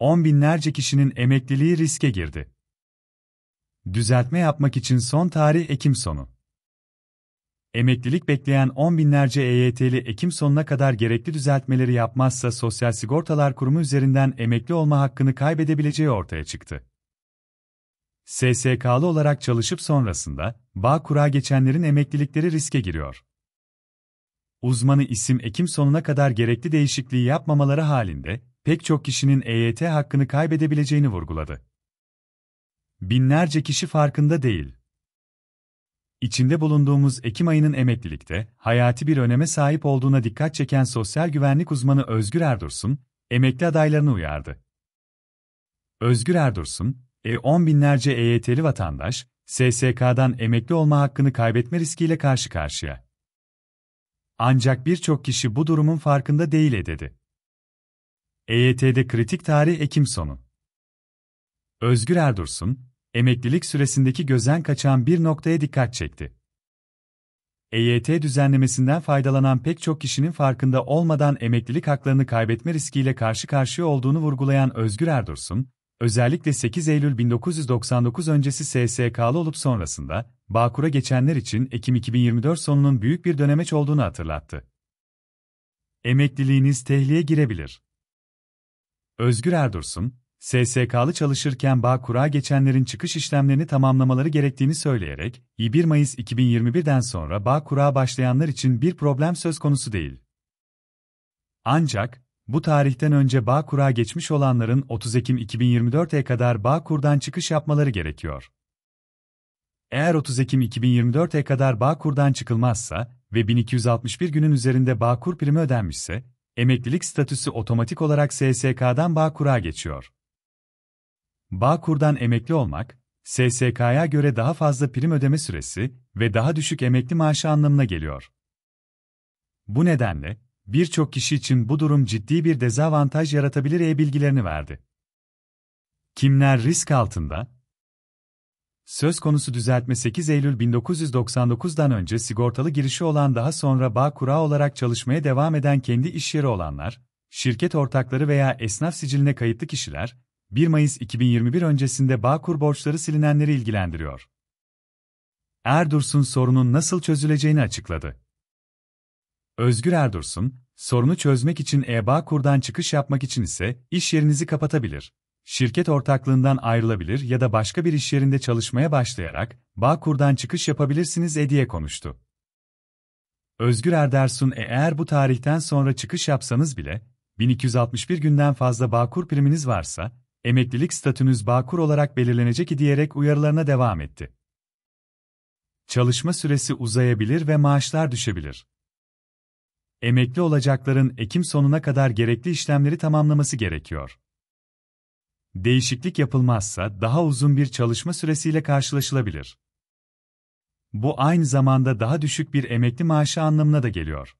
on binlerce kişinin emekliliği riske girdi. Düzeltme yapmak için son tarih Ekim sonu. Emeklilik bekleyen on binlerce EYT'li Ekim sonuna kadar gerekli düzeltmeleri yapmazsa Sosyal Sigortalar Kurumu üzerinden emekli olma hakkını kaybedebileceği ortaya çıktı. SSK'lı olarak çalışıp sonrasında bağ kura geçenlerin emeklilikleri riske giriyor. Uzmanı isim Ekim sonuna kadar gerekli değişikliği yapmamaları halinde pek çok kişinin EYT hakkını kaybedebileceğini vurguladı. Binlerce kişi farkında değil. İçinde bulunduğumuz Ekim ayının emeklilikte hayati bir öneme sahip olduğuna dikkat çeken sosyal güvenlik uzmanı Özgür Erdursun, emekli adaylarını uyardı. Özgür Erdursun, e on binlerce EYT'li vatandaş, SSK'dan emekli olma hakkını kaybetme riskiyle karşı karşıya. Ancak birçok kişi bu durumun farkında değil e dedi. EYT'de kritik tarih Ekim sonu. Özgür Erdursun, emeklilik süresindeki gözden kaçan bir noktaya dikkat çekti. EYT düzenlemesinden faydalanan pek çok kişinin farkında olmadan emeklilik haklarını kaybetme riskiyle karşı karşıya olduğunu vurgulayan Özgür Erdursun, özellikle 8 Eylül 1999 öncesi SSK'lı olup sonrasında Bağkur'a geçenler için Ekim 2024 sonunun büyük bir dönemeç olduğunu hatırlattı. Emekliliğiniz tehliye girebilir. Özgür Erdursun, SSK'lı çalışırken Bağkur'a geçenlerin çıkış işlemlerini tamamlamaları gerektiğini söyleyerek, 1 Mayıs 2021'den sonra Bağkur'a başlayanlar için bir problem söz konusu değil. Ancak, bu tarihten önce Bağkur'a geçmiş olanların 30 Ekim 2024'e kadar Bağkur'dan çıkış yapmaları gerekiyor. Eğer 30 Ekim 2024'e kadar Bağkur'dan çıkılmazsa ve 1261 günün üzerinde Bağkur primi ödenmişse, Emeklilik statüsü otomatik olarak SSK'dan Bağkur'a geçiyor. Bağkur'dan emekli olmak, SSK'ya göre daha fazla prim ödeme süresi ve daha düşük emekli maaşı anlamına geliyor. Bu nedenle, birçok kişi için bu durum ciddi bir dezavantaj yaratabilir e-bilgilerini verdi. Kimler risk altında, Söz konusu düzeltme 8 Eylül 1999'dan önce sigortalı girişi olan daha sonra bağ kura olarak çalışmaya devam eden kendi iş yeri olanlar, şirket ortakları veya esnaf siciline kayıtlı kişiler, 1 Mayıs 2021 öncesinde Bağkur borçları silinenleri ilgilendiriyor. Erdursun sorunun nasıl çözüleceğini açıkladı. Özgür Erdursun, sorunu çözmek için e-Bağkur'dan çıkış yapmak için ise iş yerinizi kapatabilir, şirket ortaklığından ayrılabilir ya da başka bir iş yerinde çalışmaya başlayarak Bağkur'dan çıkış yapabilirsiniz e diye konuştu. Özgür Erdersun e, eğer bu tarihten sonra çıkış yapsanız bile 1261 günden fazla Bağkur priminiz varsa emeklilik statünüz Bağkur olarak belirlenecek diyerek uyarılarına devam etti. Çalışma süresi uzayabilir ve maaşlar düşebilir. Emekli olacakların Ekim sonuna kadar gerekli işlemleri tamamlaması gerekiyor. Değişiklik yapılmazsa daha uzun bir çalışma süresiyle karşılaşılabilir. Bu aynı zamanda daha düşük bir emekli maaşı anlamına da geliyor.